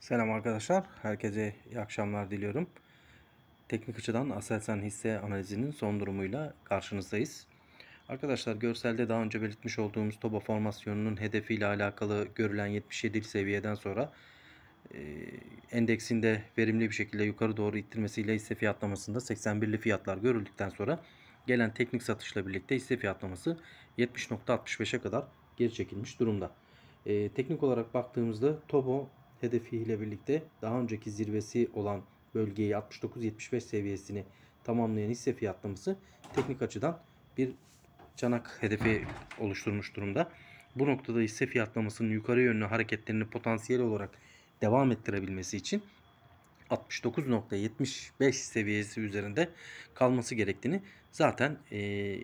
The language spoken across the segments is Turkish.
Selam arkadaşlar. Herkese iyi akşamlar diliyorum. Teknik açıdan Aselsan hisse analizinin son durumuyla karşınızdayız. Arkadaşlar görselde daha önce belirtmiş olduğumuz TOBA formasyonunun hedefiyle alakalı görülen 77 seviyeden sonra e, endeksinde verimli bir şekilde yukarı doğru ittirmesiyle hisse fiyatlamasında 81'li fiyatlar görüldükten sonra gelen teknik satışla birlikte hisse fiyatlaması 70.65'e kadar geri çekilmiş durumda. E, teknik olarak baktığımızda TOBA hedefiyle birlikte daha önceki zirvesi olan bölgeyi 69-75 seviyesini tamamlayan hisse fiyatlaması teknik açıdan bir çanak hedefi oluşturmuş durumda. Bu noktada hisse fiyatlamasının yukarı yönlü hareketlerini potansiyel olarak devam ettirebilmesi için 69.75 seviyesi üzerinde kalması gerektiğini zaten e,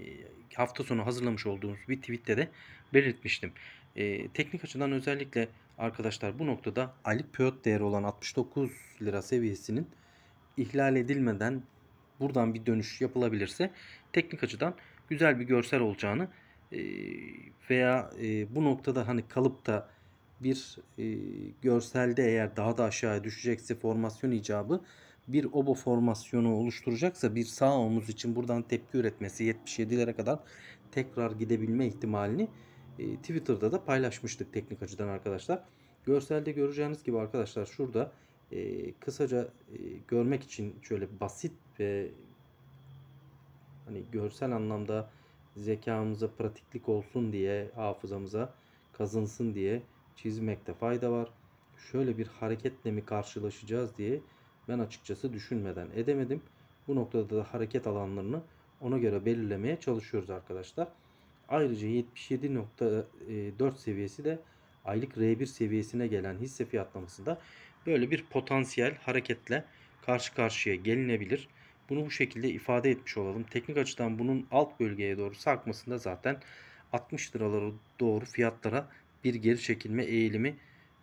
hafta sonu hazırlamış olduğumuz bir tweette de belirtmiştim. E, teknik açıdan özellikle Arkadaşlar bu noktada aylık piyot değeri olan 69 lira seviyesinin ihlal edilmeden buradan bir dönüş yapılabilirse teknik açıdan güzel bir görsel olacağını e, veya e, bu noktada hani kalıpta bir e, görselde eğer daha da aşağıya düşecekse formasyon icabı bir obo formasyonu oluşturacaksa bir sağ omuz için buradan tepki üretmesi 77'lere kadar tekrar gidebilme ihtimalini e, Twitter'da da paylaşmıştık teknik açıdan arkadaşlar. Görselde göreceğiniz gibi arkadaşlar şurada e, kısaca e, görmek için şöyle basit ve hani görsel anlamda zekamıza pratiklik olsun diye hafızamıza kazınsın diye çizmekte fayda var. Şöyle bir hareketle mi karşılaşacağız diye ben açıkçası düşünmeden edemedim. Bu noktada da hareket alanlarını ona göre belirlemeye çalışıyoruz arkadaşlar. Ayrıca 77.4 seviyesi de aylık R1 seviyesine gelen hisse fiyatlamasında böyle bir potansiyel hareketle karşı karşıya gelinebilir. Bunu bu şekilde ifade etmiş olalım. Teknik açıdan bunun alt bölgeye doğru sarkmasında zaten 60 liralara doğru fiyatlara bir geri çekilme eğilimi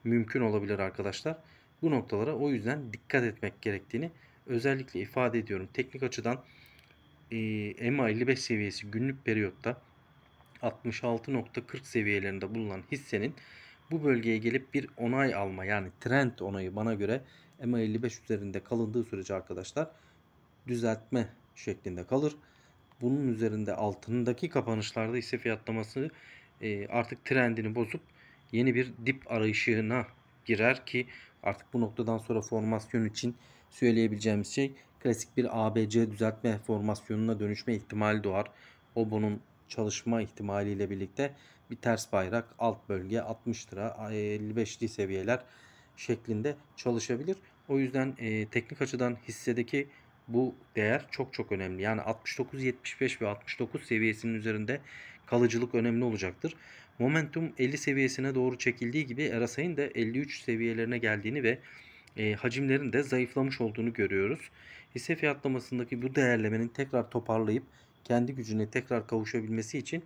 mümkün olabilir arkadaşlar. Bu noktalara o yüzden dikkat etmek gerektiğini özellikle ifade ediyorum. Teknik açıdan e, MA55 seviyesi günlük periyotta 66.40 seviyelerinde bulunan hissenin bu bölgeye gelip bir onay alma yani trend onayı bana göre ma 55 üzerinde kalındığı sürece arkadaşlar düzeltme şeklinde kalır. Bunun üzerinde altındaki kapanışlarda ise fiyatlaması e, artık trendini bozup yeni bir dip arayışına girer ki artık bu noktadan sonra formasyon için söyleyebileceğimiz şey klasik bir ABC düzeltme formasyonuna dönüşme ihtimali doğar. O bunun çalışma ihtimaliyle birlikte bir ters bayrak alt bölge 60 lira 55'li seviyeler şeklinde çalışabilir. O yüzden e, teknik açıdan hissedeki bu değer çok çok önemli. Yani 69, 75 ve 69 seviyesinin üzerinde kalıcılık önemli olacaktır. Momentum 50 seviyesine doğru çekildiği gibi Erasay'ın da 53 seviyelerine geldiğini ve e, hacimlerin de zayıflamış olduğunu görüyoruz. Hisse fiyatlamasındaki bu değerlemenin tekrar toparlayıp kendi gücüne tekrar kavuşabilmesi için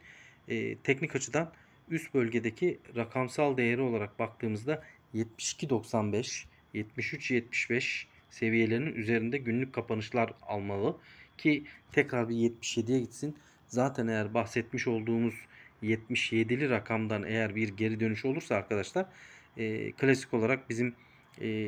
e, teknik açıdan üst bölgedeki rakamsal değeri olarak baktığımızda 72.95, 73.75 seviyelerinin üzerinde günlük kapanışlar almalı ki tekrar bir 77'ye gitsin. Zaten eğer bahsetmiş olduğumuz 77'li rakamdan eğer bir geri dönüş olursa arkadaşlar e, klasik olarak bizim e,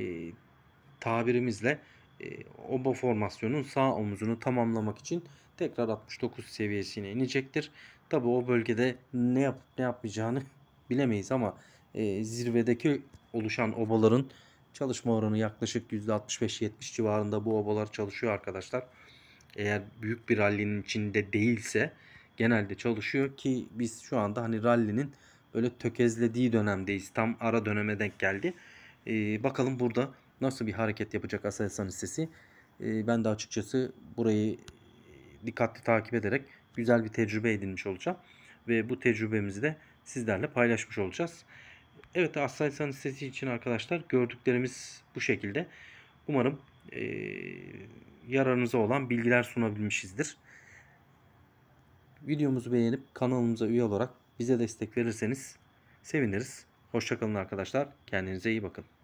tabirimizle e, oba formasyonun sağ omuzunu tamamlamak için tekrar 69 seviyesine inecektir. Tabi o bölgede ne yapıp ne yapmayacağını bilemeyiz ama e, zirvedeki oluşan obaların çalışma oranı yaklaşık %65-70 civarında bu obalar çalışıyor arkadaşlar. Eğer büyük bir rallinin içinde değilse genelde çalışıyor ki biz şu anda hani rallinin böyle tökezlediği dönemdeyiz. Tam ara döneme denk geldi. Ee, bakalım burada nasıl bir hareket yapacak Aselsan hissesi. Ee, ben de açıkçası burayı dikkatli takip ederek güzel bir tecrübe edinmiş olacağım. Ve bu tecrübemizi de sizlerle paylaşmış olacağız. Evet Aselsan sitesi için arkadaşlar gördüklerimiz bu şekilde. Umarım e, yararınıza olan bilgiler sunabilmişizdir. Videomuzu beğenip kanalımıza üye olarak bize destek verirseniz seviniriz. Hoşçakalın arkadaşlar. Kendinize iyi bakın.